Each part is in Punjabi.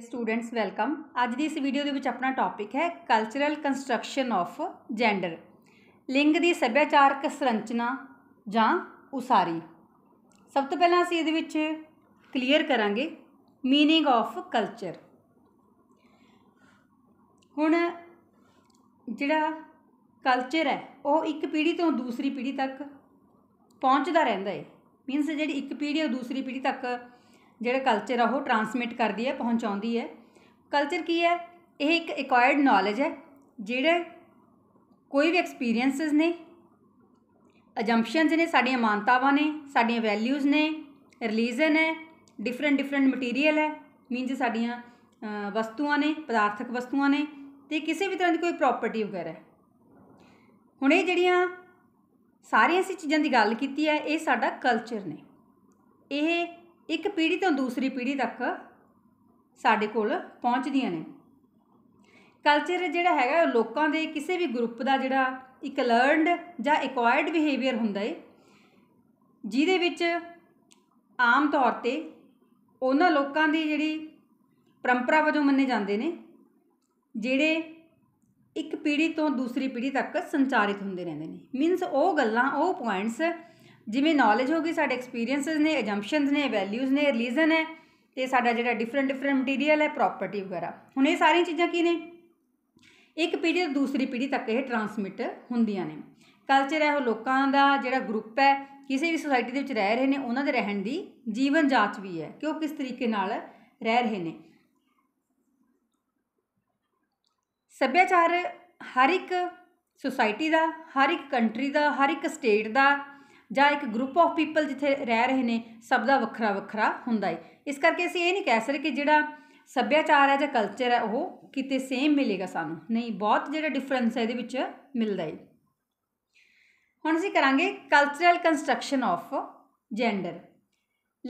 ਸਟੂਡੈਂਟਸ ਵੈਲਕਮ ਅੱਜ ਦੀ ਇਸ ਵੀਡੀਓ ਦੇ ਵਿੱਚ ਆਪਣਾ ਟੌਪਿਕ ਹੈ ਕਲਚਰਲ ਕੰਸਟਰਕਸ਼ਨ ਆਫ ਜੈਂਡਰ ਲਿੰਗ ਦੀ ਸੱਭਿਆਚਾਰਕ ਸੰਰਚਨਾ ਜਾਂ ਉਸਾਰੀ ਸਭ ਤੋਂ ਪਹਿਲਾਂ ਅਸੀਂ ਇਹਦੇ ਵਿੱਚ ਕਲੀਅਰ ਕਰਾਂਗੇ मीनिंग ਆਫ ਕਲਚਰ ਹੁਣ ਜਿਹੜਾ ਕਲਚਰ ਹੈ ਉਹ ਇੱਕ ਪੀੜ੍ਹੀ ਤੋਂ ਦੂਸਰੀ ਪੀੜ੍ਹੀ ਤੱਕ ਪਹੁੰਚਦਾ ਰਹਿੰਦਾ ਹੈ ਮੀਨਸ ਜਿਹੜੀ ਇੱਕ ਪੀੜ੍ਹੀ ਤੋਂ ਦੂਸਰੀ ਪੀੜ੍ਹੀ ਤੱਕ ਜਿਹੜਾ ਕਲਚਰ ਆ ਉਹ ਟਰਾਂਸਮਿਟ ਕਰਦੀ ਹੈ ਪਹੁੰਚਾਉਂਦੀ ਹੈ ਕਲਚਰ ਕੀ ਹੈ ਇਹ ਇੱਕ ਐਕਵਾਇਰਡ ਨੌਲੇਜ ਹੈ ਜਿਹੜੇ ਕੋਈ ਵੀ ਐਕਸਪੀਰੀਐਂਸਸ ਨੇ ਅਜੰਪਸ਼ਨਸ ਨੇ ਸਾਡੀਆਂ ਮਾਨਤਾਵਾਂ ਨੇ ਸਾਡੀਆਂ ਵੈਲਿਊਜ਼ ਨੇ ਰਿਲੀਜਨ ਹੈ ਡਿਫਰੈਂਟ ਡਿਫਰੈਂਟ ਮਟੀਰੀਅਲ ਹੈ ਮੀਨਸ ਸਾਡੀਆਂ ਵਸਤੂਆਂ ਨੇ ਪਦਾਰਥਕ ਵਸਤੂਆਂ ਨੇ ਤੇ ਕਿਸੇ ਵੀ ਤਰ੍ਹਾਂ ਦੀ ਕੋਈ ਪ੍ਰਾਪਰਟੀ ਵਗੈਰਾ ਹੁਣ ਇਹ ਜਿਹੜੀਆਂ ਸਾਰੀਆਂ ਅਸੀਂ ਚੀਜ਼ਾਂ ਦੀ ਗੱਲ ਕੀਤੀ ਹੈ ਇਹ ਸਾਡਾ ਕਲਚਰ ਨੇ ਇਹ ਇੱਕ ਪੀੜ੍ਹੀ ਤੋਂ ਦੂਸਰੀ ਪੀੜ੍ਹੀ ਤੱਕ ਸਾਡੇ ਕੋਲ ਪਹੁੰਚਦੀਆਂ ਨੇ ਕਲਚਰ ਜਿਹੜਾ ਹੈਗਾ ਉਹ ਲੋਕਾਂ ਦੇ ਕਿਸੇ ਵੀ ਗਰੁੱਪ ਦਾ ਜਿਹੜਾ ਇੱਕ ਲਰਨਡ ਜਾਂ ਐਕਵਾਇਰਡ ਬਿਹੇਵੀਅਰ ਹੁੰਦਾ ਏ ਜਿਹਦੇ ਵਿੱਚ ਆਮ ਤੌਰ ਤੇ ਉਹਨਾਂ ਲੋਕਾਂ ਦੀ ਜਿਹੜੀ ਪਰੰਪਰਾ ਵਜੋਂ ਮੰਨੇ ਜਾਂਦੇ ਨੇ ਜਿਹੜੇ ਇੱਕ ਪੀੜ੍ਹੀ ਤੋਂ ਦੂਸਰੀ ਪੀੜ੍ਹੀ ਤੱਕ ਸੰਚਾਰਿਤ ਹੁੰਦੇ ਰਹਿੰਦੇ ਨੇ ਮੀਨਸ ਉਹ ਗੱਲਾਂ ਉਹ ਪੁਆਇੰਟਸ ਜਿਵੇਂ ਨੌਲੇਜ ਹੋ ਗਈ ਸਾਡੇ ਐਕਸਪੀਰੀਐਂਸਸ ਨੇ ਅਜੰਪਸ਼ਨਸ ਨੇ ਵੈਲਿਊਜ਼ ਨੇ ਰਿਲੀਜਨ ਹੈ ਤੇ ਸਾਡਾ ਜਿਹੜਾ ਡਿਫਰੈਂਟ ਡਿਫਰੈਂਟ ਮਟੀਰੀਅਲ ਹੈ ਪ੍ਰਾਪਰਟੀ ਵਗੈਰਾ ਹੁਣ ਇਹ ਸਾਰੀਆਂ ਚੀਜ਼ਾਂ ਕੀ ਨੇ ਇੱਕ ਪੀੜ੍ਹੀ ਤੋਂ ਦੂਸਰੀ ਪੀੜ੍ਹੀ ਤੱਕ ਇਹ ਟਰਾਂਸਮਿਟ ਹੁੰਦੀਆਂ ਨੇ ਕਲਚਰ ਹੈ ਉਹ ਲੋਕਾਂ ਦਾ ਜਿਹੜਾ ਗਰੁੱਪ ਹੈ ਕਿਸੇ ਵੀ ਸੋਸਾਇਟੀ ਦੇ ਵਿੱਚ ਰਹਿ ਰਹੇ ਨੇ ਉਹਨਾਂ ਦੇ ਰਹਿਣ ਦੀ ਜੀਵਨ ਜਾਂਚ ਵੀ ਹੈ ਕਿ ਉਹ ਕਿਸ ਤਰੀਕੇ ਨਾਲ ਰਹਿ ਰਹੇ ਨੇ ਸੱਭਿਆਚਾਰ ਹਰ ਇੱਕ ਸੋਸਾਇਟੀ ਦਾ ਹਰ ਇੱਕ ਕੰਟਰੀ ਦਾ ਹਰ ਇੱਕ ਸਟੇਟ ਦਾ ਜਾਂ ਇੱਕ ਗਰੁੱਪ ਆਫ ਪੀਪਲ ਜਿੱਥੇ ਰਹਿ ਰਹੇ ਨੇ ਸਭ ਦਾ ਵੱਖਰਾ ਵੱਖਰਾ ਹੁੰਦਾ ਹੈ ਇਸ ਕਰਕੇ ਅਸੀਂ ਇਹ ਨਹੀਂ ਕਹਿ ਸਕਦੇ ਕਿ ਜਿਹੜਾ ਸੱਭਿਆਚਾਰ ਹੈ ਜਾਂ ਕਲਚਰ ਹੈ ਉਹ ਕਿਤੇ ਸੇਮ ਮਿਲੇਗਾ ਸਾਨੂੰ ਨਹੀਂ ਬਹੁਤ ਜਿਹੜਾ ਡਿਫਰੈਂਸ ਹੈ ਇਹਦੇ ਵਿੱਚ ਮਿਲਦਾ ਹੈ ਹੁਣ ਅਸੀਂ ਕਰਾਂਗੇ ਕਲਚਰਲ ਕੰਸਟਰਕਸ਼ਨ ਆਫ ਜੈਂਡਰ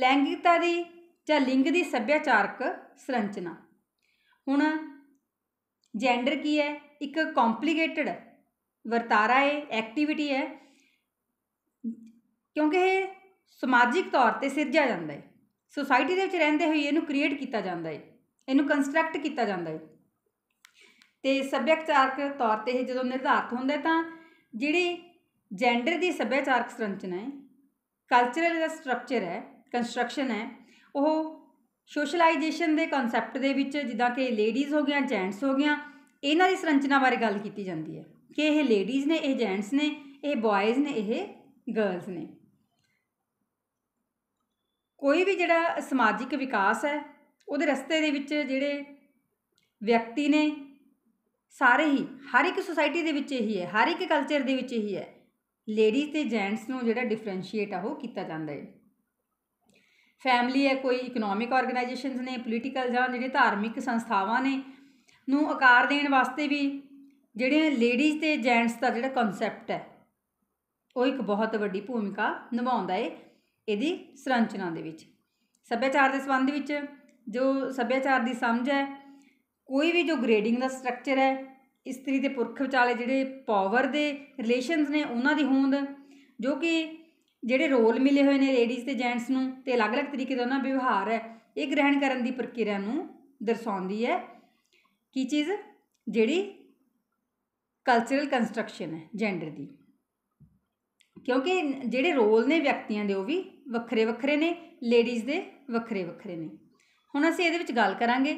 ਲੈਂਗਿਕਤਾ ਦੀ ਜਾਂ ਲਿੰਗ ਦੀ ਸੱਭਿਆਚਾਰਕ ਸੰਰਚਨਾ ਹੁਣ ਜੈਂਡਰ ਕੀ ਹੈ ਇੱਕ ਕੰਪਲਿਕੇਟਿਡ ਵਰਤਾਰਾ ਹੈ ਐਕਟੀਵਿਟੀ ਹੈ ਕਿਉਂਕਿ ਇਹ ਸਮਾਜਿਕ ਤੌਰ ਤੇ ਸਿਰਜਿਆ ਜਾਂਦਾ ਹੈ ਸੋਸਾਇਟੀ ਦੇ ਵਿੱਚ ਰਹਿੰਦੇ ਹੋਏ ਇਹਨੂੰ ਕ੍ਰੀਏਟ ਕੀਤਾ ਜਾਂਦਾ ਹੈ ਇਹਨੂੰ ਕੰਸਟਰਕਟ ਕੀਤਾ ਜਾਂਦਾ ਹੈ ਤੇ ਸੱਭਿਆਚਾਰਕ ਤੌਰ ਤੇ ਇਹ ਜਦੋਂ ਨਿਰਧਾਰਤ ਹੁੰਦਾ ਤਾਂ ਜਿਹੜੀ ਜੈਂਡਰ ਦੀ ਸੱਭਿਆਚਾਰਕ ਸੰਰਚਨਾ ਹੈ ਕਲਚਰਲ ਦਾ ਸਟਰਕਚਰ ਹੈ ਕੰਸਟਰਕਸ਼ਨ ਹੈ ਉਹ ਸੋਸ਼ਲਾਈਜੇਸ਼ਨ ਦੇ ਕਨਸੈਪਟ ਦੇ ਵਿੱਚ ਜਿੱਦਾਂ ਕਿ ਲੇਡੀਜ਼ ਹੋ ਗਿਆ ਜੈਂਟਸ ਹੋ ਗਿਆ ਇਹਨਾਂ ਦੀ ਸੰਰਚਨਾ ਬਾਰੇ ਗੱਲ ਕੀਤੀ ਜਾਂਦੀ ਹੈ ਕਿ ਇਹ ਲੇਡੀਜ਼ ਨੇ ਇਹ ਜੈਂਟਸ ਨੇ ਇਹ ਬॉयਜ਼ ਨੇ ਇਹ ਗਰਲਸ ਨੇ ਕੋਈ ਵੀ ਜਿਹੜਾ ਸਮਾਜਿਕ ਵਿਕਾਸ ਹੈ ਉਹਦੇ ਰਸਤੇ ਦੇ ਵਿੱਚ ਜਿਹੜੇ ਵਿਅਕਤੀ ਨੇ ਸਾਰੇ ਹੀ ਹਰ ਇੱਕ ਸੋਸਾਇਟੀ ਦੇ ਵਿੱਚ ਇਹੀ ਹੈ ਹਰ ਇੱਕ ਕਲਚਰ ਦੇ ਵਿੱਚ ਇਹੀ ਹੈ ਲੇਡੀਜ਼ ਤੇ ਜੈਂਟਸ ਨੂੰ ਜਿਹੜਾ ਡਿਫਰੈਂਸ਼ੀਏਟ ਆ ਉਹ ਕੀਤਾ ਜਾਂਦਾ ਹੈ ਫੈਮਲੀ ਹੈ ਕੋਈ ਇਕਨੋਮਿਕ ਆਰਗੇਨਾਈਜੇਸ਼ਨਸ ਨੇ ਪੋਲੀਟੀਕਲ ਜਾਂ ਜਿਹੜੇ ਧਾਰਮਿਕ ਸੰਸਥਾਵਾਂ ਨੇ ਨੂੰ ਆਕਾਰ ਦੇਣ ਵਾਸਤੇ ਵੀ ਜਿਹੜੇ ਲੇਡੀਜ਼ ਤੇ ਜੈਂਟਸ ਦਾ ਜਿਹੜਾ ਕਨਸੈਪਟ ਹੈ ਉਹ ਇੱਕ ਬਹੁਤ ਵੱਡੀ ਭੂਮਿਕਾ ਨਿਭਾਉਂਦਾ ਹੈ ਇਹਦੀ ਸੰਰਚਨਾ ਦੇ ਵਿੱਚ ਸੱਭਿਆਚਾਰ ਦੇ ਸੰਬੰਧ ਵਿੱਚ ਜੋ ਸੱਭਿਆਚਾਰ ਦੀ ਸਮਝ ਹੈ ਕੋਈ ਵੀ ਜੋ ਗ੍ਰੇਡਿੰਗ ਦਾ ਸਟਰਕਚਰ ਹੈ ਇਸਤਰੀ ਤੇ ਪੁਰਖ ਵਿਚਾਲੇ ਜਿਹੜੇ ਪਾਵਰ ਦੇ ਰਿਲੇਸ਼ਨਸ ਨੇ ਉਹਨਾਂ ਦੀ ਹੋਂਦ ਜੋ ਕਿ ਜਿਹੜੇ ਰੋਲ ਮਿਲੇ ਹੋਏ ਨੇ ਲੇਡੀਜ਼ ਤੇ ਜੈਂਟਸ ਨੂੰ ਤੇ ਅਲੱਗ-ਅਲੱਗ ਤਰੀਕੇ ਦਾ ਉਹਨਾਂ ਵਿਵਹਾਰ ਹੈ ਇਹ ਗ੍ਰਹਿਣ ਕਰਨ ਦੀ ਪ੍ਰਕਿਰਿਆ ਨੂੰ ਦਰਸਾਉਂਦੀ ਹੈ ਕੀ ਚੀਜ਼ ਜਿਹੜੀ ਕਲਚਰਲ ਕੰਸਟਰਕਸ਼ਨ ਹੈ ਜੈਂਡਰ ਦੀ ਕਿਉਂਕਿ ਜਿਹੜੇ ਰੋਲ ਨੇ ਵਿਅਕਤੀਆਂ ਦੇ ਉਹ ਵੀ ਵੱਖਰੇ ਵੱਖਰੇ ਨੇ ਲੇਡੀਜ਼ ਦੇ ਵੱਖਰੇ ਵੱਖਰੇ ਨੇ ਹੁਣ ਅਸੀਂ ਇਹਦੇ ਵਿੱਚ ਗੱਲ ਕਰਾਂਗੇ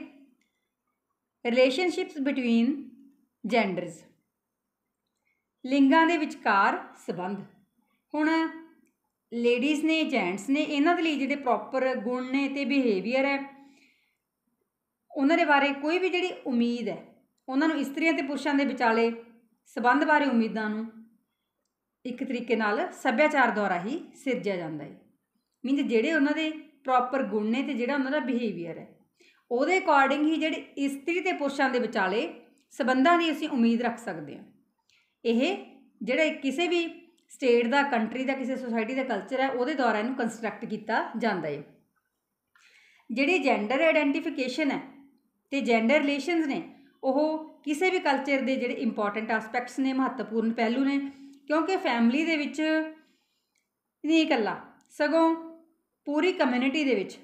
ਰਿਲੇਸ਼ਨਸ਼ਿਪਸ ਬਿਟਵੀਨ ਜੈਂਡਰਸ ਲਿੰਗਾਂ ਦੇ ਵਿਚਕਾਰ ਸਬੰਧ ਹੁਣ ਲੇਡੀਜ਼ ਨੇ ਜੈਂਟਸ ਨੇ ਇਹਨਾਂ ਦੇ ਲਈ ਜਿਹੜੇ ਪ੍ਰੋਪਰ ਗੁਣ ਨੇ ਤੇ ਬਿਹੇਵੀਅਰ ਹੈ ਉਹਨਾਂ ਦੇ ਬਾਰੇ ਕੋਈ ਵੀ ਜਿਹੜੀ ਉਮੀਦ ਹੈ ਉਹਨਾਂ ਨੂੰ ਇਸਤਰੀਆਂ ਤੇ ਪੁਰਸ਼ਾਂ ਦੇ ਵਿਚਾਲੇ ਸਬੰਧ ਬਾਰੇ ਉਮੀਦਾਂ ਨੂੰ ਇੱਕ ਤਰੀਕੇ ਨਾਲ ਸੱਭਿਆਚਾਰ ਦੁਆਰਾ ਹੀ ਸਿਰਜਿਆ ਜਾਂਦਾ ਹੈ ਮੀਨ ਜਿਹੜੇ ਉਹਨਾਂ ਦੇ ਪ੍ਰੋਪਰ ਗੁਣ ਨੇ ਤੇ ਜਿਹੜਾ ਉਹਨਾਂ ਦਾ ਬਿਹੇਵੀਅਰ ਹੈ ਉਹਦੇ ਅਕੋਰਡਿੰਗ ਹੀ ਜਿਹੜੇ ਇਸਤਰੀ ਤੇ ਪੁਰਸ਼ਾਂ ਦੇ ਵਿਚਾਲੇ ਸਬੰਧਾਂ ਦੀ ਅਸੀਂ ਉਮੀਦ ਰੱਖ ਸਕਦੇ ਹਾਂ ਇਹ ਜਿਹੜਾ ਕਿਸੇ ਵੀ ਸਟੇਟ ਦਾ ਕੰਟਰੀ ਦਾ ਕਿਸੇ ਸੋਸਾਇਟੀ ਦਾ ਕਲਚਰ ਹੈ ਉਹਦੇ ਦੁਆਰਾ ਇਹਨੂੰ ਕੰਸਟਰਕਟ ਕੀਤਾ ਜਾਂਦਾ ਹੈ ਜਿਹੜੀ ਜੈਂਡਰ ਆਇਡੈਂਟੀਫਿਕੇਸ਼ਨ ਹੈ ਤੇ ਜੈਂਡਰ ਰਿਲੇਸ਼ਨਸ ਨੇ ਉਹ ਕਿਸੇ ਵੀ ਕਲਚਰ ਦੇ ਜਿਹੜੇ ਇੰਪੋਰਟੈਂਟ ਐਸਪੈਕਟਸ ਨੇ ਮਹੱਤਵਪੂਰਨ ਪਹਿਲੂ ਨੇ ਕਿਉਂਕਿ ਫੈਮਿਲੀ ਦੇ ਵਿੱਚ ਨਹੀਂ ਇਕੱਲਾ ਸਗੋਂ ਪੂਰੀ ਕਮਿਊਨਿਟੀ ਦੇ ਵਿੱਚ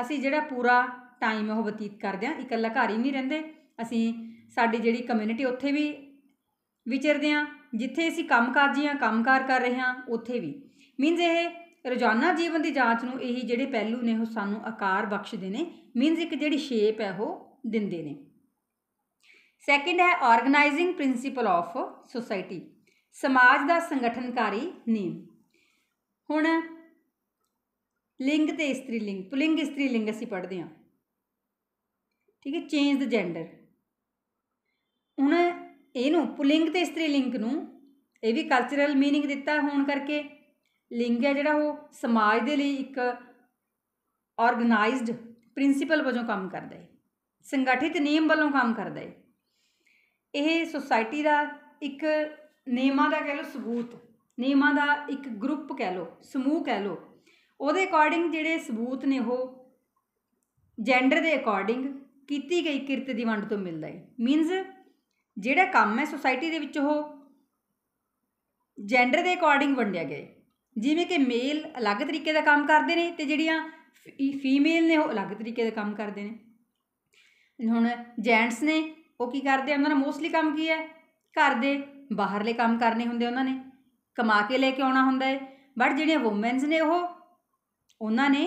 ਅਸੀਂ ਜਿਹੜਾ ਪੂਰਾ ਟਾਈਮ ਉਹ ਬਤੀਤ ਕਰਦੇ ਆ ਇਕੱਲਾ ਘਰ ਹੀ ਨਹੀਂ ਰਹਿੰਦੇ ਅਸੀਂ ਸਾਡੀ ਜਿਹੜੀ ਕਮਿਊਨਿਟੀ ਉੱਥੇ ਵੀ ਵਿਚਰਦੇ ਆ ਜਿੱਥੇ ਅਸੀਂ ਕੰਮਕਾਜੀ ਆ ਕੰਮਕਾਰ ਕਰ ਰਹੇ ਆ ਉੱਥੇ ਵੀ ਮੀਨਸ ਇਹ ਰੋਜ਼ਾਨਾ ਜੀਵਨ ਦੀ ਜਾਂਚ ਨੂੰ ਇਹੀ ਜਿਹੜੇ ਪਹਿਲੂ ਨੇ ਉਹ ਸਾਨੂੰ ਆਕਾਰ ਬਖਸ਼ਦੇ ਨੇ ਮੀਨਸ ਇੱਕ ਜਿਹੜੀ ਸ਼ੇਪ ਹੈ ਉਹ ਦਿੰਦੇ ਨੇ ਸੈਕਿੰਡ ਹੈ ਆਰਗੇਨਾਈਜ਼ਿੰਗ ਪ੍ਰਿੰਸੀਪਲ ਆਫ ਸੋਸਾਇਟੀ ਸਮਾਜ ਦਾ ਸੰਗਠਨਕਾਰੀ ਨਿਯਮ ਹੁਣ ਲਿੰਗ ਤੇ ਇਸਤਰੀ ਲਿੰਗ ਪੁਲਿੰਗ ਇਸਤਰੀ ਲਿੰਗ ਅਸੀਂ ਪੜ੍ਹਦੇ ਹਾਂ ਠੀਕ ਹੈ ਚੇਂਜ ਦ ਜੈਂਡਰ ਹੁਣ ਇਹਨੂੰ ਪੁਲਿੰਗ ਤੇ ਇਸਤਰੀ ਲਿੰਗ ਨੂੰ ਇਹ ਵੀ ਕਲਚਰਲ मीनिंग ਦਿੱਤਾ ਹੋਣ ਕਰਕੇ ਲਿੰਗ ਹੈ ਜਿਹੜਾ ਉਹ ਸਮਾਜ ਦੇ ਲਈ ਇੱਕ ਆਰਗੇਨਾਈਜ਼ਡ ਪ੍ਰਿੰਸੀਪਲ ਵਜੋਂ ਕੰਮ ਕਰਦਾ ਹੈ ਸੰਗਠਿਤ ਨਿਯਮ ਵੱਲੋਂ ਕੰਮ ਕਰਦਾ ਹੈ ਇਹ ਸੋਸਾਇਟੀ ਦਾ ਇੱਕ ਨਿਯਮਾਂ ਦਾ ਕਹਿ ਲਓ ਸਬੂਤ ਨਿਯਮਾਂ ਦਾ ਇੱਕ ਗਰੁੱਪ ਕਹਿ ਲਓ ਸਮੂਹ ਕਹਿ ਲਓ ਉਹਦੇ ਅਕੋਰਡਿੰਗ ਜਿਹੜੇ ਸਬੂਤ ਨੇ ਉਹ ਜੈਂਡਰ ਦੇ ਅਕੋਰਡਿੰਗ ਕੀਤੀ ਗਈ ਕਿਰਤ ਦੀ ਵੰਡ ਤੋਂ ਮਿਲਦਾ ਹੈ ਮੀਨਸ ਜਿਹੜਾ ਕੰਮ ਹੈ ਸੋਸਾਇਟੀ ਦੇ ਵਿੱਚ ਉਹ ਜੈਂਡਰ ਦੇ ਅਕੋਰਡਿੰਗ ਵੰਡਿਆ ਗਿਆ ਜਿਵੇਂ ਕਿ ਮੇਲ ਅਲੱਗ ਤਰੀਕੇ ਦਾ ਕੰਮ ਕਰਦੇ ਨੇ ਤੇ ਜਿਹੜੀਆਂ ਫੀਮੇਲ ਨੇ ਉਹ ਅਲੱਗ ਤਰੀਕੇ ਦਾ ਕੰਮ ਕਰਦੇ ਨੇ ਹੁਣ ਜੈਂਟਸ ਨੇ ਉਹ ਕੀ ਕਰਦੇ ਉਹਨਾਂ ਦਾ ਮੋਸਟਲੀ ਕੰਮ ਕੀ ਹੈ ਘਰ ਦੇ ਬਾਹਰਲੇ ਕੰਮ ਕਰਨੇ ਹੁੰਦੇ ਉਹਨਾਂ ਨੇ ਕਮਾ ਕੇ ਲੈ ਕੇ ਆਉਣਾ ਹੁੰਦਾ ਹੈ ਬਟ ਜਿਹੜੀਆਂ ਔਮਨਸ ਨੇ ਉਹ ਉਹਨਾਂ ਨੇ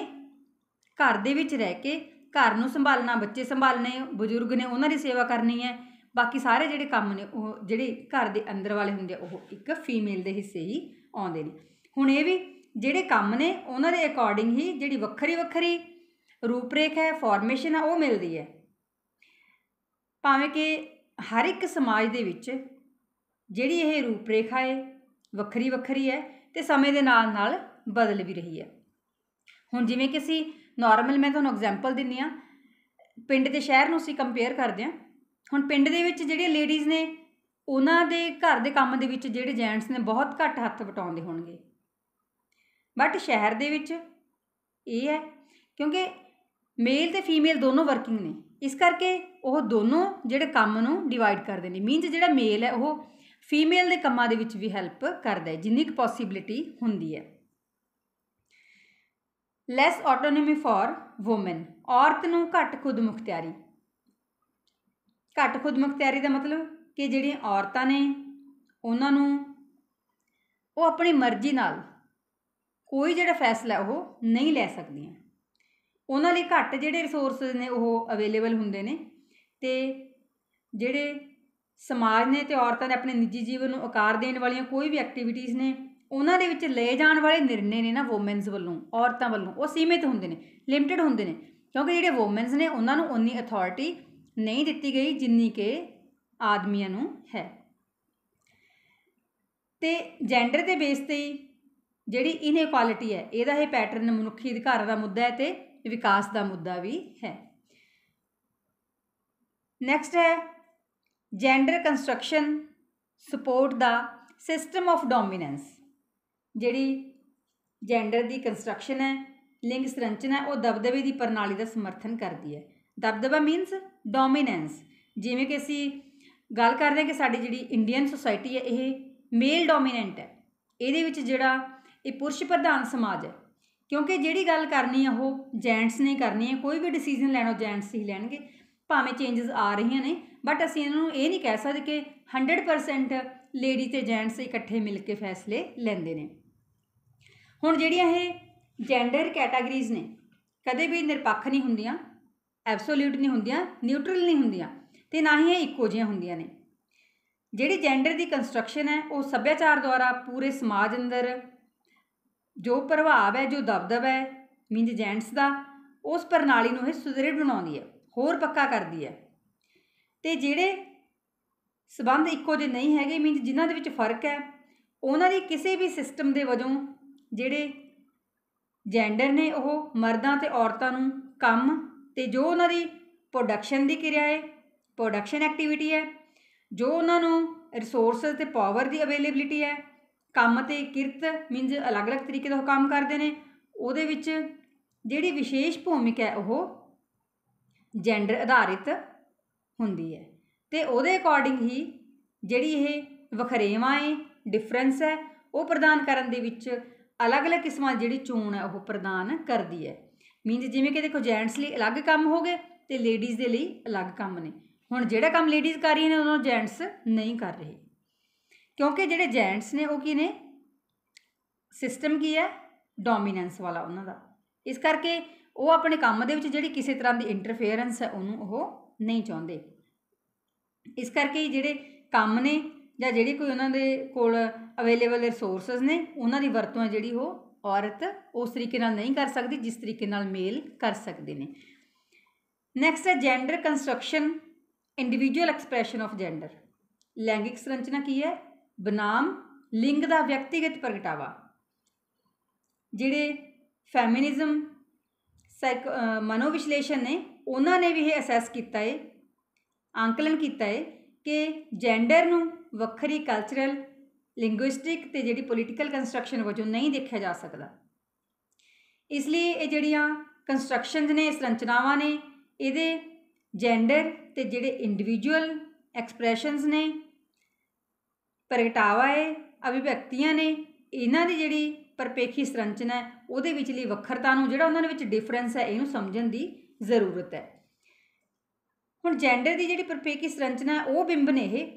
ਘਰ ਦੇ ਵਿੱਚ ਰਹਿ ਕੇ ਘਰ ਨੂੰ ਸੰਭਾਲਣਾ ਬੱਚੇ ਸੰਭਾਲਨੇ ਬਜ਼ੁਰਗ ਨੇ ਉਹਨਾਂ ਦੀ ਸੇਵਾ ਕਰਨੀ ਹੈ ਬਾਕੀ ਸਾਰੇ ਜਿਹੜੇ ਕੰਮ ਨੇ ਉਹ ਜਿਹੜੇ ਘਰ ਦੇ ਅੰਦਰ ਵਾਲੇ ਹੁੰਦੇ ਆ ਉਹ ਇੱਕ ਫੀਮੇਲ ਦੇ ਹਿੱਸੇ ਹੀ ਆਉਂਦੇ ਨੇ ਹੁਣ ਇਹ ਵੀ ਜਿਹੜੇ ਕੰਮ ਨੇ ਉਹਨਾਂ ਦੇ ਅਕੋਰਡਿੰਗ ਹੀ ਜਿਹੜੀ ਵੱਖਰੀ ਵੱਖਰੀ ਰੂਪਰੇਖ ਹੈ ਫਾਰਮੇਸ਼ਨ ਆ ਉਹ ਮਿਲਦੀ ਹੈ ਭਾਵੇਂ ਕਿ ਹਰ ਇੱਕ ਸਮਾਜ ਦੇ ਵਿੱਚ ਜਿਹੜੀ ਇਹ ਰੂਪਰੇਖਾ ਹੈ ਵੱਖਰੀ ਵੱਖਰੀ ਹੈ ਤੇ ਸਮੇਂ ਦੇ ਨਾਲ ਨਾਲ ਬਦਲ ਵੀ ਰਹੀ ਹੈ ਹੁਣ ਜਿਵੇਂ ਕਿ ਅਸੀਂ ਨਾਰਮਲ ਮੈਂ ਤੁਹਾਨੂੰ ਐਗਜ਼ਾਮਪਲ ਦਿੰਨੀ ਆ ਪਿੰਡ ਤੇ ਸ਼ਹਿਰ ਨੂੰ ਅਸੀਂ ਕੰਪੇਅਰ ਕਰਦੇ ਆ ਹੁਣ ਪਿੰਡ ਦੇ ਵਿੱਚ ਜਿਹੜੀਆਂ ਲੇਡੀਜ਼ ਨੇ ਉਹਨਾਂ ਦੇ ਘਰ ਦੇ ਕੰਮ ਦੇ ਵਿੱਚ ਜਿਹੜੇ ਜੈਂਟਸ ਨੇ ਬਹੁਤ ਘੱਟ ਹੱਥ ਵਟਾਉਂਦੇ ਹੋਣਗੇ ਬਟ ਸ਼ਹਿਰ ਦੇ ਵਿੱਚ ਇਹ ਹੈ ਕਿਉਂਕਿ ਮੇਲ ਤੇ ਫੀਮੇਲ ਦੋਨੋਂ ਵਰਕਿੰਗ ਨੇ ਇਸ ਕਰਕੇ ਉਹ ਦੋਨੋਂ ਜਿਹੜੇ ਕੰਮ ਨੂੰ ਡਿਵਾਈਡ ਕਰਦੇ ਨੇ ਮੀਨਸ ਜਿਹੜਾ ਮੇਲ ਹੈ ਉਹ ਫੀਮੇਲ ਦੇ ਕੰਮਾਂ ਦੇ ਵਿੱਚ ਵੀ ਹੈਲਪ ਕਰਦਾ ਹੈ ਜਿੰਨੀ ਕੁ ਪੋਸਿਬਿਲਿਟੀ ਹੁੰਦੀ ਹੈ ਲੈਸ ਆਟੋਨੋਮੀ ਫॉर ਔਮਨ ਔਰਤ ਨੂੰ ਘੱਟ ਖੁਦਮੁਖਤਿਆਰੀ ਘੱਟ ਖੁਦਮੁਖਤਿਆਰੀ ਦਾ ਮਤਲਬ ਕਿ ਜਿਹੜੀਆਂ ਔਰਤਾਂ ਨੇ ਉਹਨਾਂ ਨੂੰ ਉਹ ਆਪਣੀ ਮਰਜ਼ੀ ਨਾਲ ਕੋਈ ਜਿਹੜਾ ਫੈਸਲਾ ਉਹ ਨਹੀਂ ਲੈ ਸਕਦੀਆਂ ਉਹਨਾਂ ਲਈ ਘੱਟ ਜਿਹੜੇ ਰਿਸੋਰਸਸ ਨੇ ਉਹ ਅਵੇਲੇਬਲ ਹੁੰਦੇ ਨੇ ਤੇ ਜਿਹੜੇ ਸਮਾਜ ਨੇ ਤੇ ਔਰਤਾਂ ਨੇ ਆਪਣੇ ਨਿੱਜੀ ਜੀਵਨ ਨੂੰ ਆਕਾਰ ਦੇਣ ਵਾਲੀਆਂ ਕੋਈ ਵੀ ਐਕਟੀਵਿਟੀਆਂ ਨੇ ਉਹਨਾਂ ਦੇ ਵਿੱਚ ਲਏ ਜਾਣ ਵਾਲੇ ਨਿਰਣੇ ਨੇ ਨਾ ਔਮਨਸ ਵੱਲੋਂ ਔਰਤਾਂ ਵੱਲੋਂ ਉਹ ਸੀਮਿਤ ਹੁੰਦੇ ਨੇ ਲਿਮਟਿਡ ਹੁੰਦੇ ਨੇ ਕਿਉਂਕਿ ਜਿਹੜੇ ਔਮਨਸ ਨੇ ਉਹਨਾਂ ਨੂੰ ਉਨੀ ਅਥਾਰਟੀ ਨਹੀਂ ਦਿੱਤੀ ਗਈ ਜਿੰਨੀ ਕਿ ਆਦਮੀਆਂ ਨੂੰ ਹੈ ਤੇ ਜੈਂਡਰ ਦੇ ਬੇਸ ਤੇ ਹੀ ਜਿਹੜੀ ਇਨਇਕੁਆਲਿਟੀ ਹੈ ਇਹਦਾ ਇਹ ਪੈਟਰਨ ਮਨੁੱਖੀ ਅਧਿਕਾਰ ਦਾ ਮੁੱਦਾ ਹੈ ਤੇ ਵਿਕਾਸ ਦਾ ਮੁੱਦਾ ਵੀ ਹੈ ਨੈਕਸਟ ਹੈ ਜੈਂਡਰ ਕੰਸਟਰਕਸ਼ਨ ਸਪੋਰਟ ਦਾ ਸਿਸਟਮ ਆਫ ਡੋਮੀਨੈਂਸ ਜਿਹੜੀ ਜੈਂਡਰ ਦੀ ਕੰਸਟਰਕਸ਼ਨ ਹੈ ਲਿੰਗ ਸੰਰਚਨਾ ਉਹ ਦਬਦਬੇ ਦੀ ਪ੍ਰਣਾਲੀ ਦਾ ਸਮਰਥਨ ਕਰਦੀ ਹੈ ਦਬਦਬਾ ਮੀਨਸ ਡੋਮੀਨੈਂਸ ਜਿਵੇਂ ਕਿ ਅਸੀਂ ਗੱਲ ਕਰ ਰਹੇ ਕਿ ਸਾਡੀ ਜਿਹੜੀ ਇੰਡੀਅਨ ਸੋਸਾਇਟੀ ਹੈ ਇਹ ਮੇਲ ਡੋਮੀਨੈਂਟ ਹੈ ਇਹਦੇ ਵਿੱਚ ਜਿਹੜਾ ਇਹ ਪੁਰਸ਼ ਪ੍ਰਧਾਨ ਸਮਾਜ ਹੈ ਕਿਉਂਕਿ ਜਿਹੜੀ ਗੱਲ ਕਰਨੀ ਹੈ ਉਹ ਜੈਂਟਸ ਨੇ ਕਰਨੀ ਹੈ ਕੋਈ ਵੀ ਡਿਸੀਜਨ ਲੈਣਾ ਜੈਂਟਸ ਹੀ ਲੈਣਗੇ ਭਾਵੇਂ ਚੇਂजेस ਆ ਰਹੀਆਂ ਨੇ ਬਟ ਅਸੀਂ ਇਹਨਾਂ ਨੂੰ ਇਹ ਨਹੀਂ ਕਹਿ ਸਕਦੇ ਕਿ 100% ਲੇਡੀ ਤੇ ਜੈਂਟਸ ਇਕੱਠੇ ਮਿਲ ਕੇ ਫੈਸਲੇ ਲੈਂਦੇ ਨੇ ਹੁਣ ਜਿਹੜੀਆਂ ਇਹ ਜੈਂਡਰ ਕੈਟਾਗਰੀਜ਼ ਨੇ ਕਦੇ ਵੀ ਨਿਰਪੱਖ ਨਹੀਂ ਹੁੰਦੀਆਂ ਐਬਸੋਲਿਊਟ ਨਹੀਂ ਹੁੰਦੀਆਂ ਨਿਊਟਰਲ ਨਹੀਂ ਹੁੰਦੀਆਂ ਤੇ ਨਾ ਹੀ ਇਹ ਇੱਕੋ ਜਿਹੀਆਂ ਹੁੰਦੀਆਂ ਨੇ ਜਿਹੜੀ ਜੈਂਡਰ ਦੀ ਕੰਸਟਰਕਸ਼ਨ ਹੈ ਉਹ ਸੱਭਿਆਚਾਰ ਦੁਆਰਾ ਪੂਰੇ ਸਮਾਜ ਅੰਦਰ ਜੋ ਪ੍ਰਭਾਵ ਹੈ ਜੋ ਦਬਦਬ ਹੈ ਮੀਨਸ ਜੈਂਟਸ ਦਾ ਉਸ ਪ੍ਰਣਾਲੀ ਨੂੰ ਇਹ ਸੁਦ੍ਰਿੜ ਬਣਾਉਂਦੀ ਹੈ ਹੋਰ ਪੱਕਾ ਕਰਦੀ ਹੈ ਤੇ ਜਿਹੜੇ ਸਬੰਧ ਇੱਕੋ ਜਿਹੇ ਨਹੀਂ ਹੈਗੇ ਮੀਨਸ ਜਿਨ੍ਹਾਂ ਦੇ ਵਿੱਚ ਫਰਕ ਹੈ ਉਹਨਾਂ ਦੀ ਕਿਸੇ ਵੀ ਸਿਸਟਮ ਦੇ ਵਜੋਂ ਜਿਹੜੇ ਜੈਂਡਰ ਨੇ ਉਹ ਮਰਦਾਂ ਤੇ ਔਰਤਾਂ ਨੂੰ ਕੰਮ ਤੇ ਜੋ ਉਹਨਾਂ ਦੀ ਪ੍ਰੋਡਕਸ਼ਨ ਦੀ ਕਿਰਿਆ ਹੈ ਪ੍ਰੋਡਕਸ਼ਨ ਐਕਟੀਵਿਟੀ ਹੈ ਜੋ ਉਹਨਾਂ ਨੂੰ ਰਿਸੋਰਸਸ ਤੇ ਪਾਵਰ ਦੀ ਅਵੇਲੇਬਿਲਿਟੀ ਹੈ ਕੰਮ ਤੇ ਕਿਰਤ ਮੀਨਜ਼ ਅਲੱਗ-ਅਲੱਗ ਤਰੀਕੇ ਦਾ ਕੰਮ ਕਰਦੇ ਨੇ ਉਹਦੇ ਵਿੱਚ ਜਿਹੜੀ ਵਿਸ਼ੇਸ਼ ਭੂਮਿਕਾ ਹੈ ਉਹ ਜੈਂਡਰ ਆਧਾਰਿਤ ਹੁੰਦੀ ਹੈ ਤੇ ਉਹਦੇ ਅਕੋਰਡਿੰਗ ਹੀ ਜਿਹੜੀ ਇਹ ਵਖਰੇਵਾਂ ਹੈ ਡਿਫਰੈਂਸ ਹੈ ਉਹ ਪ੍ਰਦਾਨ ਕਰਨ ਦੇ ਵਿੱਚ ਅਲੱਗ-ਅਲੱਗ ਕਿਸਮਾਂ ਜਿਹੜੀ ਚੋਣ ਹੈ ਉਹ ਪ੍ਰਦਾਨ ਕਰਦੀ ਹੈ ਮੀਨਸ ਜਿਵੇਂ ਕਿ ਦੇਖੋ ਜੈਂਟਸ ਲਈ ਅਲੱਗ ਕੰਮ ਹੋਗੇ ਤੇ ਲੇਡੀਜ਼ ਦੇ ਲਈ ਅਲੱਗ ਕੰਮ ਨੇ ਹੁਣ ਜਿਹੜਾ ਕੰਮ ਲੇਡੀਜ਼ ਕਰ ਰਹੀਆਂ ਨੇ ਉਹਨਾਂ ਜੈਂਟਸ ਨਹੀਂ ਕਰ ਰਹੇ ਕਿਉਂਕਿ ਜਿਹੜੇ ਜੈਂਟਸ ਨੇ ਉਹ ਕੀ ਨੇ ਸਿਸਟਮ ਕੀ ਹੈ ਡੋਮੀਨੈਂਸ ਵਾਲਾ ਉਹਨਾਂ ਦਾ ਇਸ ਕਰਕੇ ਉਹ ਆਪਣੇ ਕੰਮ ਦੇ ਵਿੱਚ ਜਿਹੜੀ ਕਿਸੇ ਤਰ੍ਹਾਂ ਦੀ ਇੰਟਰਫੇਰੈਂਸ ਹੈ ਉਹਨੂੰ ਉਹ ਨਹੀਂ ਚਾਹੁੰਦੇ ਇਸ ਕਰਕੇ ਜਿਹੜੇ ਕੰਮ ਨੇ ਜਾਂ ਜਿਹੜੀ ਕੋਈ ਉਹਨਾਂ ਦੇ ਕੋਲ ਅਵੇਲੇਬਲ ਰਿਸੋਰਸਸ ਨੇ ਉਹਨਾਂ ਦੀ ਵਰਤੋਂ ਜਿਹੜੀ ਉਹ ਔਰਤ ਉਸ ਤਰੀਕੇ ਨਾਲ ਨਹੀਂ ਕਰ ਸਕਦੀ ਜਿਸ ਤਰੀਕੇ ਨਾਲ ਮੇਲ ਕਰ ਸਕਦੇ ਨੇ ਨੈਕਸਟ ਹੈ gender construction individual expression of gender ਲੈਂਗਿਕ ਸੰਰਚਨਾ ਕੀ ਹੈ ਬਨਾਮ ਲਿੰਗ ਦਾ ਵਿਅਕਤੀਗਤ ਪ੍ਰਗਟਾਵਾ ਜਿਹੜੇ ਫੈਮਿਨਿਜ਼ਮ ਸਾਈਕ ਮਨੋਵਿਸ਼ਲੇਸ਼ਣ ਨੇ ਉਹਨਾਂ ਨੇ ਵੀ ਇਹ ਅਸੈਸ ਕੀਤਾ ਹੈ ਆਂਕਲਨ ਕੀਤਾ ਹੈ ਕਿ ਜੈਂਡਰ ਨੂੰ ਵੱਖਰੀ ਕਲਚਰਲ ਲਿੰਗੁਇਸਟਿਕ ਤੇ ਜਿਹੜੀ ਪੋਲੀਟੀਕਲ ਕੰਸਟਰਕਸ਼ਨ ਵਜੋਂ ਨਹੀਂ ਦੇਖਿਆ ਜਾ ਸਕਦਾ ਇਸ ਲਈ ਇਹ ਜਿਹੜੀਆਂ ਕੰਸਟਰਕਸ਼ਨਸ ਨੇ ਸੰਰਚਨਾਵਾਂ ਨੇ ਇਹਦੇ ਜੈਂਡਰ ਤੇ ਜਿਹੜੇ ਇੰਡੀਵਿਜੂਅਲ ਐਕਸਪ੍ਰੈਸ਼ਨਸ ਨੇ ਪ੍ਰਗਟਾਵਾ ਹੈ ਅਭਿਵਿਅਕਤੀਆਂ ਨੇ ਇਹਨਾਂ ਦੀ ਜਿਹੜੀ ਪਰਪੇਖੀ ਸੰਰਚਨਾ ਹੈ ਉਹਦੇ ਵਿਚਲੀ ਵੱਖਰਤਾ ਨੂੰ ਜਿਹੜਾ ਉਹਨਾਂ ਦੇ ਵਿੱਚ ਡਿਫਰੈਂਸ ਹੈ ਇਹਨੂੰ ਸਮਝਣ ਦੀ ਜ਼ਰੂਰਤ ਹੈ ਹੁਣ ਜੈਂਡਰ ਦੀ ਜਿਹੜੀ ਪਰਪੇਖੀ ਸੰਰਚਨਾ ਉਹ ਬਿੰਬ ਨੇ ਇਹ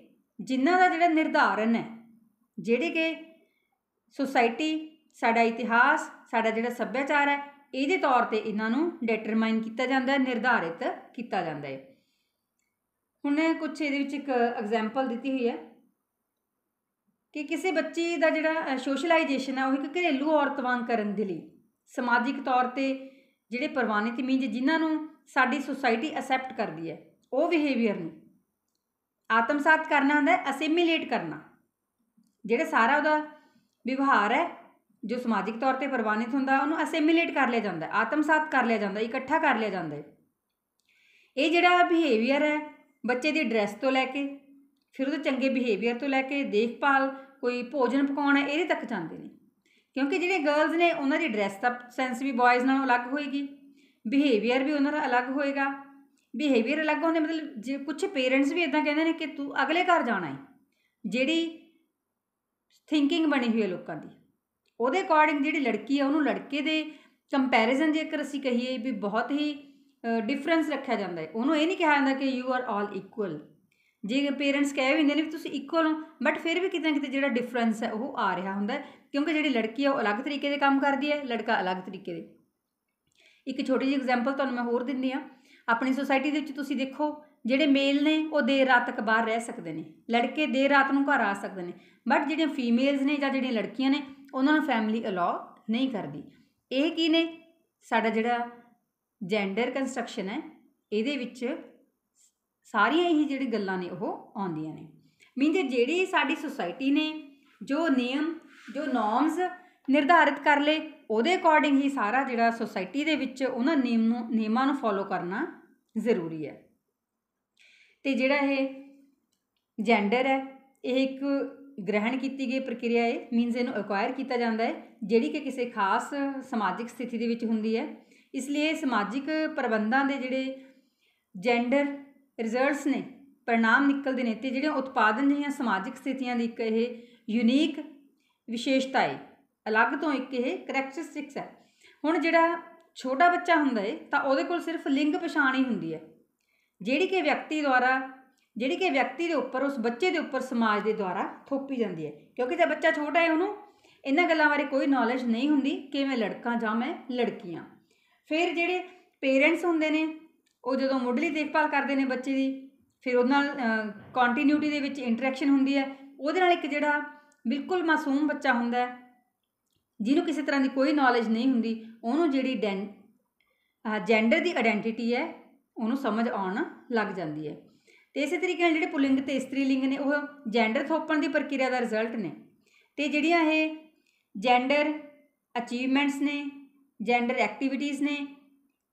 ਜਿਨ੍ਹਾਂ ਦਾ ਜਿਹੜਾ ਨਿਰਧਾਰਨ ਹੈ ਜਿਹੜੇ ਕਿ ਸੋਸਾਇਟੀ ਸਾਡਾ ਇਤਿਹਾਸ ਸਾਡਾ ਜਿਹੜਾ ਸੱਭਿਆਚਾਰ ਹੈ ਇਹਦੇ ਤੌਰ ਤੇ ਇਹਨਾਂ ਨੂੰ ਡਿਟਰਮਾਈਨ ਕੀਤਾ ਜਾਂਦਾ ਹੈ ਨਿਰਧਾਰਿਤ ਕੀਤਾ ਜਾਂਦਾ ਹੈ ਹੁਣ ਕੁਝ ਇਹਦੇ ਵਿੱਚ ਇੱਕ ਐਗਜ਼ਾਮਪਲ ਦਿੱਤੀ ਹੋਈ ਹੈ ਕਿ ਕਿਸੇ ਬੱਚੇ ਦਾ ਜਿਹੜਾ ਸੋਸ਼ਲਾਈਜੇਸ਼ਨ ਹੈ ਉਹ ਇੱਕ ਘਰੇਲੂ ਔਰਤ ਵਾਂਗ ਕਰਨ ਦੇ ਲਈ ਸਮਾਜਿਕ ਤੌਰ ਤੇ ਜਿਹੜੇ ਪਰਵਾਨਿਤ ਮੀਨ ਜਿਨ੍ਹਾਂ ਨੂੰ ਸਾਡੀ ਸੋਸਾਇਟੀ ਅਕਸੈਪਟ ਕਰਦੀ ਹੈ ਉਹ ਬਿਹੇਵੀਅਰ ਨੂੰ ਆਤਮਸਾਤ ਕਰਨਾ ਹੁੰਦਾ ਹੈ ਅਸਿਮਿਲੇਟ ਕਰਨਾ ਜਿਹੜਾ ਸਾਰਾ ਉਹਦਾ ਵਿਵਹਾਰ ਹੈ ਜੋ ਸਮਾਜਿਕ ਤੌਰ ਤੇ ਪ੍ਰਵਾਨਿਤ ਹੁੰਦਾ ਉਹਨੂੰ ਅਸਿਮਿਲੇਟ ਕਰ ਲਿਆ ਜਾਂਦਾ ਆਤਮਸਾਤ ਕਰ ਲਿਆ ਜਾਂਦਾ ਇਕੱਠਾ ਕਰ ਲਿਆ ਜਾਂਦਾ ਇਹ ਜਿਹੜਾ ਬਿਹੇਵੀਅਰ ਹੈ ਬੱਚੇ ਦੀ ਡਰੈਸ ਤੋਂ ਲੈ ਕੇ ਫਿਰ ਉਹਦੇ ਚੰਗੇ ਬਿਹੇਵੀਅਰ ਤੋਂ ਲੈ ਕੇ ਦੇਖਭਾਲ ਕੋਈ ਭੋਜਨ ਪਕਾਉਣਾ ਇਹਦੇ ਤੱਕ ਜਾਂਦੇ ਨੇ ਕਿਉਂਕਿ ਜਿਹੜੇ ਗਰਲਸ ਨੇ ਉਹਨਾਂ ਦੀ ਡਰੈਸ ਦਾ ਸੈਂਸ ਵੀ ਬॉयਜ਼ ਨਾਲੋਂ ਅਲੱਗ ਹੋਏਗੀ ਬਿਹੇਵੀਅਰ ਵੀ ਉਹਨਾਂ ਦਾ ਅਲੱਗ ਹੋਏਗਾ ਬਿਹੇਵੀਅਰ ਅਲੱਗ ਹੋਣ ਦੇ ਮਤਲਬ ਜੇ ਕੁਝ ਪੇਰੈਂਟਸ ਵੀ ਇਦਾਂ ਕਹਿੰਦੇ ਨੇ ਕਿ ਤੂੰ ਅਗਲੇ ਘਰ ਜਾਣਾ ਹੈ ਜਿਹੜੀ ਥਿੰਕਿੰਗ ਬਣੀ ਹੋਈ ਹੈ ਲੋਕਾਂ ਦੀ ਉਹਦੇ ਅਕੋਰਡਿੰਗ ਜਿਹੜੀ ਲੜਕੀ ਹੈ ਉਹਨੂੰ ਲੜਕੇ ਦੇ ਕੰਪੈਰੀਜ਼ਨ ਜੇਕਰ ਅਸੀਂ ਕਹੀਏ ਵੀ ਬਹੁਤ ਹੀ ਡਿਫਰੈਂਸ ਰੱਖਿਆ ਜਾਂਦਾ ਹੈ ਉਹਨੂੰ ਇਹ ਨਹੀਂ ਕਿਹਾ ਜਾਂਦਾ ਕਿ ਯੂ ਆਰ ਆਲ ਇਕੁਅਲ ਜੇ ਪੇਰੈਂਟਸ ਕਹਿ ਵੀ ਨੇ ਵੀ ਤੁਸੀਂ ਇਕੁਅਲ ਹੋ ਬਟ ਫਿਰ ਵੀ ਕਿਤੇ ਨਾ ਕਿਤੇ ਜਿਹੜਾ ਡਿਫਰੈਂਸ ਹੈ ਉਹ ਆ ਰਿਹਾ ਹੁੰਦਾ ਕਿਉਂਕਿ ਜਿਹੜੀ ਲੜਕੀ ਹੈ ਉਹ ਅਲੱਗ ਤਰੀਕੇ ਦੇ ਕੰਮ ਕਰਦੀ ਹੈ ਲੜਕਾ ਅਲੱਗ ਤਰੀਕੇ ਦੇ ਇੱਕ ਛੋਟੀ ਜਿਹੀ ਐਗਜ਼ਾਮਪਲ ਤੁਹਾਨੂੰ ਮੈਂ ਹੋਰ ਦਿੰਦੀ ਆ ਆਪਣੀ ਸੋਸਾਇਟੀ ਦੇ ਵਿੱਚ ਤੁਸੀਂ ਦੇਖੋ ਜਿਹੜੇ ਮੇਲ ਨੇ ਉਹ ਦੇਰ ਰਾਤ ਤੱਕ ਬਾਹਰ ਰਹਿ ਸਕਦੇ ਨੇ ਲੜਕੇ ਦੇਰ ਰਾਤ ਨੂੰ ਘਰ ਆ ਸਕਦੇ ਨੇ ਬਟ ਜਿਹੜੀਆਂ ਫੀਮੇਲਸ ਨੇ ਜਾਂ ਜਿਹੜੀਆਂ ਲੜਕੀਆਂ ਨੇ ਉਹਨਾਂ ਨੂੰ ਫੈਮਿਲੀ ਅਲਾਉ ਨਹੀਂ ਕਰਦੀ ਇਹ ਕੀ ਨੇ ਸਾਡਾ ਜਿਹੜਾ ਜੈਂਡਰ ਕੰਸਟਰਕਸ਼ਨ ਹੈ ਇਹਦੇ ਵਿੱਚ ਸਾਰੀਆਂ ਇਹ ਜਿਹੜੀ ਗੱਲਾਂ ਨੇ ਉਹ ਆਉਂਦੀਆਂ ਨੇ ਮੀਨ ਜੇ ਜਿਹੜੀ ਸਾਡੀ ਸੁਸਾਇਟੀ ਨੇ ਜੋ ਨਿਯਮ ਜੋ ਨੋਰਮਸ ਨਿਰਧਾਰਿਤ ਕਰ ਲੇ ਉਹਦੇ ਅਕੋਰਡਿੰਗ ਹੀ ਸਾਰਾ ਜਿਹੜਾ ਸੁਸਾਇਟੀ ਦੇ ਵਿੱਚ ਉਹਨਾਂ ਨਿਯਮ ਨੂੰ ਨਿਯਮਾਂ ਨੂੰ ਫੋਲੋ ਕਰਨਾ ਜ਼ਰੂਰੀ ਹੈ ਤੇ ਜਿਹੜਾ ਇਹ ਜੈਂਡਰ ਹੈ ਇਹ ਇੱਕ ਗ੍ਰਹਿਣ ਕੀਤੀ ਗਈ ਪ੍ਰਕਿਰਿਆ ਹੈ ਮੀਨਸ ਇਹਨੂੰ ਅਕਵਾਇਰ ਕੀਤਾ ਜਾਂਦਾ ਹੈ ਜਿਹੜੀ ਕਿ ਕਿਸੇ ਖਾਸ ਸਮਾਜਿਕ ਸਥਿਤੀ ਦੇ ਵਿੱਚ ਹੁੰਦੀ ਹੈ ਇਸ ਲਈ ਸਮਾਜਿਕ ਪ੍ਰਬੰਧਾਂ ਦੇ ਜਿਹੜੇ ਜੈਂਡਰ ਰਿਜ਼ਲਟਸ ਨੇ ਪਰਿਣਾਮ ਨਿਕਲਦੇ ਨੇ ਤੇ ਜਿਹੜੇ ਉਤਪਾਦਨ ਜਾਂ ਸਮਾਜਿਕ ਸਥਿਤੀਆਂ ਦੀ ਇੱਕ ਇਹ ਯੂਨੀਕ ਵਿਸ਼ੇਸ਼ਤਾ ਹੈ ਅਲੱਗ ਤੋਂ ਇੱਕ ਇਹ ਕਰੈਕਟਰਿਸਟਿਕਸ ਹੈ ਹੁਣ ਜਿਹੜਾ ਛੋਟਾ ਬੱਚਾ ਹੁੰਦਾ ਹੈ ਤਾਂ ਉਹਦੇ ਕੋਲ ਸਿਰਫ ਲਿੰਗ ਪਛਾਣ ਹੀ ਹੁੰਦੀ ਹੈ ਜਿਹੜੀ ਕਿ ਵਿਅਕਤੀ ਦੁਆਰਾ ਜਿਹੜੀ ਕਿ ਵਿਅਕਤੀ ਦੇ ਉੱਪਰ ਉਸ ਬੱਚੇ ਦੇ ਉੱਪਰ ਸਮਾਜ ਦੇ ਦੁਆਰਾ ਥੋਪੀ ਜਾਂਦੀ ਹੈ ਕਿਉਂਕਿ ਜੇ ਬੱਚਾ ਛੋਟਾ ਹੈ ਉਹਨੂੰ ਇਹਨਾਂ ਗੱਲਾਂ ਬਾਰੇ ਕੋਈ ਨੌਲੇਜ ਨਹੀਂ ਹੁੰਦੀ ਕਿ ਮੈਂ ਲੜਕਾ ਜਾਂ ਮੈਂ ਲੜਕੀਆਂ ਫਿਰ ਜਿਹੜੇ ਪੇਰੈਂਟਸ ਹੁੰਦੇ ਨੇ ਉਹ ਜਦੋਂ ਮੁੱਢਲੀ ਦੇਖਭਾਲ ਕਰਦੇ ਨੇ ਬੱਚੇ ਦੀ ਫਿਰ ਉਹਦੇ ਨਾਲ ਕੰਟੀਨਿਊਟੀ ਦੇ ਵਿੱਚ ਇੰਟਰੈਕਸ਼ਨ ਹੁੰਦੀ ਹੈ ਉਹਦੇ ਨਾਲ ਇੱਕ ਜਿਹੜਾ ਬਿਲਕੁਲ ਮਾਸੂਮ ਬੱਚਾ ਹੁੰਦਾ ਹੈ ਜਿਹਨੂੰ ਕਿਸੇ ਤਰ੍ਹਾਂ ਦੀ ਕੋਈ ਨੌਲੇਜ ਨਹੀਂ ਹੁੰਦੀ ਉਹਨੂੰ ਜਿਹੜੀ ਜੈਂਡਰ ਦੀ ਆਇਡੈਂਟੀਟੀ ਹੈ ਉਹਨੂੰ ਸਮਝ ਆਉਣ ਲੱਗ ਜਾਂਦੀ ਹੈ ਤੇ ਇਸੇ ਤਰੀਕੇ ਨਾਲ ਜਿਹੜੇ ਪੁਲਿੰਗ ਤੇ ਇਸਤਰੀ ਲਿੰਗ ਨੇ ਉਹ ਜੈਂਡਰ ਥੋਪਣ ਦੀ ਪ੍ਰਕਿਰਿਆ ਦਾ ਰਿਜ਼ਲਟ ਨੇ ਤੇ ਜਿਹੜੀਆਂ ਇਹ ਜੈਂਡਰ ਅਚੀਵਮੈਂਟਸ ਨੇ ਜੈਂਡਰ ਐਕਟੀਵਿਟੀਆਂ ਨੇ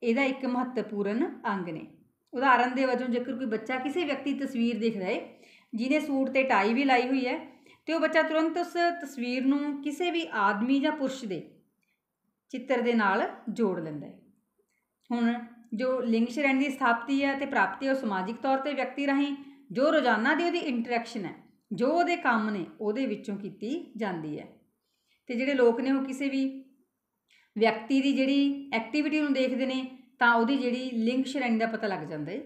ਇਹਦਾ ਇੱਕ ਮਹੱਤਵਪੂਰਨ ਅੰਗ ਨੇ ਉਦਾਹਰਨ ਦੇ ਵਜੋਂ ਜੇਕਰ ਕੋਈ ਬੱਚਾ ਕਿਸੇ ਵਿਅਕਤੀ ਤਸਵੀਰ ਦੇਖਦਾ ਹੈ ਜਿਹਨੇ ਸੂਟ ਤੇ ਟਾਈ ਵੀ ਲਾਈ ਹੋਈ ਹੈ ਤੇ ਉਹ ਬੱਚਾ ਤੁਰੰਤ ਉਸ ਤਸਵੀਰ ਨੂੰ ਕਿਸੇ ਵੀ ਆਦਮੀ ਜਾਂ ਪੁਰਸ਼ ਦੇ ਚਿੱਤਰ ਦੇ ਨਾਲ ਜੋੜ ਲੈਂਦਾ ਹੈ ਹੁਣ ਜੋ ਲਿੰਗ ਸ਼੍ਰੇਣੀ ਦੀ ਸਥਾਪਤੀ ਹੈ ਤੇ ਪ੍ਰਾਪਤੀ ਉਹ ਸਮਾਜਿਕ ਤੌਰ ਤੇ ਵਿਅਕਤੀ ਰਾਹੀਂ ਜੋ ਰੋਜ਼ਾਨਾ ਦੀ ਉਹਦੀ ਇੰਟਰੈਕਸ਼ਨ ਹੈ ਜੋ ਉਹਦੇ ਕੰਮ ਨੇ ਉਹਦੇ ਵਿੱਚੋਂ ਕੀਤੀ ਜਾਂਦੀ ਹੈ ਤੇ ਜਿਹੜੇ ਲੋਕ ਨੇ ਉਹ ਕਿਸੇ ਵੀ ਵਿਅਕਤੀ ਦੀ ਜਿਹੜੀ ਐਕਟੀਵਿਟੀ ਨੂੰ ਦੇਖਦੇ ਨੇ ਤਾਂ ਉਹਦੀ ਜਿਹੜੀ ਲਿੰਗ ਸ਼੍ਰੇਣੀ ਦਾ ਪਤਾ ਲੱਗ ਜਾਂਦਾ ਹੈ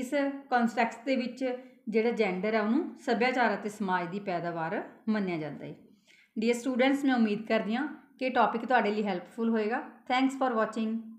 ਇਸ ਕੰਸਟੈਕਸ ਦੇ ਵਿੱਚ ਜਿਹੜਾ ਜੈਂਡਰ ਹੈ ਉਹਨੂੰ ਸੱਭਿਆਚਾਰ ਅਤੇ ਸਮਾਜ ਦੀ ਪੈਦਾਵਾਰ ਮੰਨਿਆ ਜਾਂਦਾ ਹੈ ਡੀਅਰ ਸਟੂਡੈਂਟਸ ਮੈਂ ਉਮੀਦ ਕਰਦੀ ਹਾਂ ਕਿ ਟੌਪਿਕ ਤੁਹਾਡੇ ਲਈ ਹੈਲਪਫੁਲ ਹੋਏਗਾ ਥੈਂਕਸ ਫਾਰ ਵਾਚਿੰਗ